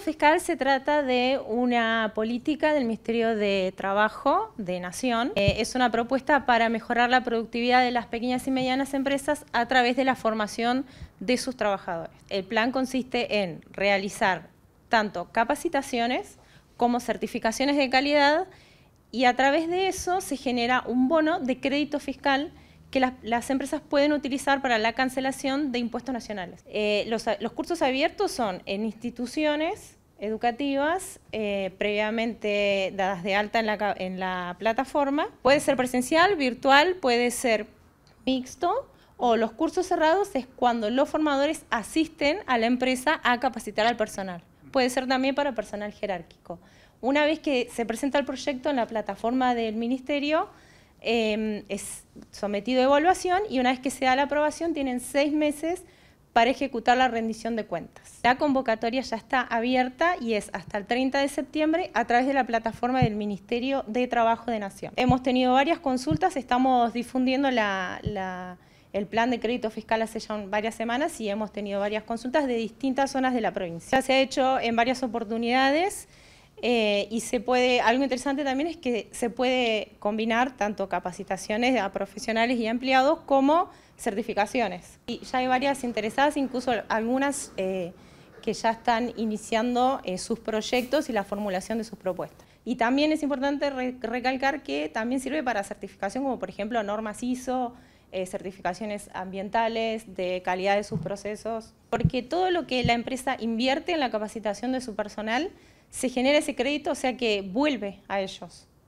fiscal se trata de una política del Ministerio de Trabajo de Nación. Eh, es una propuesta para mejorar la productividad de las pequeñas y medianas empresas a través de la formación de sus trabajadores. El plan consiste en realizar tanto capacitaciones como certificaciones de calidad y a través de eso se genera un bono de crédito fiscal que las, empresas pueden utilizar para la cancelación de impuestos nacionales. Eh, los, cursos abiertos son en instituciones educativas eh, previamente dadas de alta en la plataforma. Puede ser presencial, virtual, puede ser mixto o los cursos cerrados es cuando los formadores asisten a la empresa a capacitar al personal. Puede ser también para personal jerárquico. Una vez que se presenta el proyecto en la plataforma del ministerio, Em, es sometido a evaluación y una vez que se da la aprobación tienen seis meses para ejecutar la rendición de cuentas. La convocatoria ya está abierta y es hasta el 30 de septiembre a través de la plataforma del Ministerio de Trabajo de Nación. Hemos tenido varias consultas, estamos difundiendo el plan de crédito fiscal hace ya varias semanas y hemos tenido varias consultas de distintas zonas de la provincia. Se ha hecho en varias oportunidades. Eh, y se puede, algo interesante también es que se puede combinar tanto capacitaciones a profesionales y empleados como certificaciones. Y ya hay varias interesadas, incluso algunas eh, que ya están iniciando eh, sus proyectos y la formulación de sus propuestas. Y también es importante recalcar que también sirve para certificación, como por ejemplo normas ISO, eh, certificaciones ambientales, de calidad de sus procesos, porque todo lo que la empresa invierte en la capacitación de su personal se genera ese crédito, o sea que vuelve a ellos.